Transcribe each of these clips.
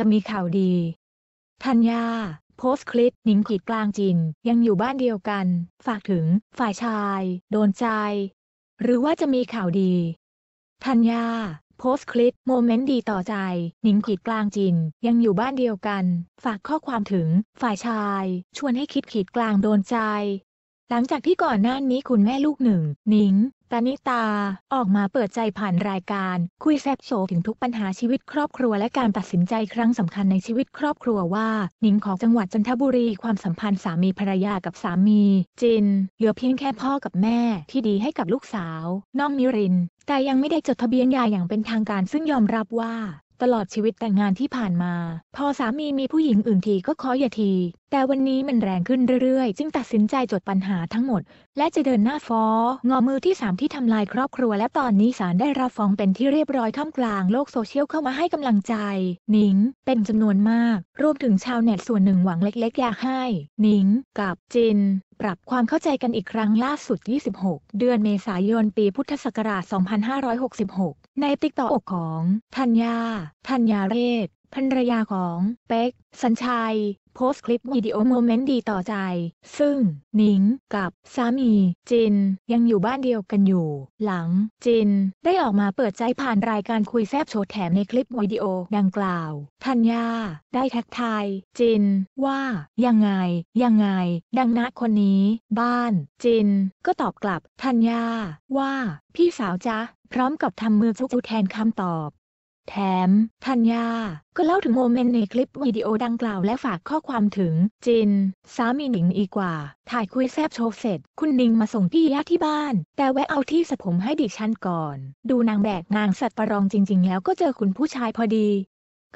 จะมีข่าวดีธัญญาโพสคลิปหนิงขีดกลางจินยังอยู่บ้านเดียวกัน ฝากถึง ฝ่ายชาย โดนใจ หรือว่าจะมีข่าวดีธัญญาโพสคลิปโมเมนต์ดีต่อใจหนิงขีดกลางจินยังอยู่บ้านเดียวกัน ฝากข้อความถึง ฝ่ายชายชวนให้คิดขีดกลางโดนใจ หลังจากที่ก่อนหน้านี้คุณแม่ลูกหนึ่งหนิงปณิตาออกมาเปิดใจผ่านรายการคุยแซบโชว์ถึงทุกปัญหาชีวิตครอบครัวและการตัดสินใจครั้งสำคัญในชีวิตครอบครัวว่า หนิงของจังหวัดจันทบุรีความสัมพันธ์สามีภรรยากับสามีจิน เหลือเพียงแค่พ่อกับแม่ที่ดีให้กับลูกสาว น้องมิริน แต่ยังไม่ได้จดทะเบียนหย่าอย่างเป็นทางการซึ่งยอมรับว่าตลอดชีวิตแต่งงานที่ผ่านมา พอสามีมีผู้หญิงอื่นทีก็ขออย่าที แต่วันนี้มันแรงขึ้นเรื่อยๆ จึงตัดสินใจจดปัญหาทั้งหมด และจะเดินหน้าฟ้องอมือที่สามที่ทำลายครอบครัว และตอนนี้ศาลได้รับฟ้องเป็นที่เรียบร้อยท่ามกลางโลกโซเชียลเข้ามาให้กำลังใจหนิงเป็นจำนวนมากรวมถึงชาวเน็ตส่วนหนึ่งหวังเล็กๆอยากให้หนิงกับจิน ปรับความเข้าใจกันอีกครั้งล่าสุด 26 เดือนเมษายนปีพุทธศักราช 2566ในติ๊กตอกของธัญญาธัญญาเรศภรรยาของ เป๊ก สัญชัยโพสต์คลิปวิดีโอโมเมนต์ดีต่อใจ ซึ่งหนิงกับสามี จินยังอยู่บ้านเดียวกันอยู่ หลัง จินได้ออกมาเปิดใจผ่านรายการคุยแซบโชว์แถมในคลิปวิดีโอดังกล่าวธัญญา ได้ทักทายจินว่ายังไงยังไง ดังนะคนนี้บ้าน จิน ก็ตอบกลับธัญญาว่า พี่สาวจ๊ะพร้อมกับทำมือชุกแทนคำตอบแถม ธัญญา ก็เล่าถึงโมเมนต์ในคลิปวิดีโอดังกล่าว และฝากข้อความถึง จิน สามีหนิงอีกว่า ถ่ายคุยแซบโชว์เสร็จ คุณนิงมาส่งพี่ยาที่บ้าน แต่แวะเอาที่สระผมให้ดิฉันก่อน ดูนางแบกนางสัตว์ประรองจริงๆแล้วก็เจอคุณผู้ชายพอดี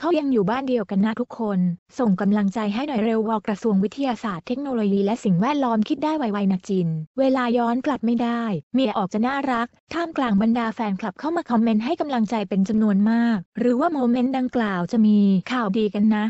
เขายังอยู่บ้านเดียวกันนะทุกคน ส่งกำลังใจให้หน่อยเร็ววอกระทรวงวิทยาศาสตร์เทคโนโลยีและสิ่งแวดล้อมคิดได้ไวๆนะจิน เวลาย้อนกลับไม่ได้ เมียออกจะน่ารัก ท่ามกลางบรรดาแฟนคลับเข้ามาคอมเมนต์ให้กำลังใจเป็นจำนวนมาก หรือว่าโมเมนต์ดังกล่าวจะมีข่าวดีกันนะ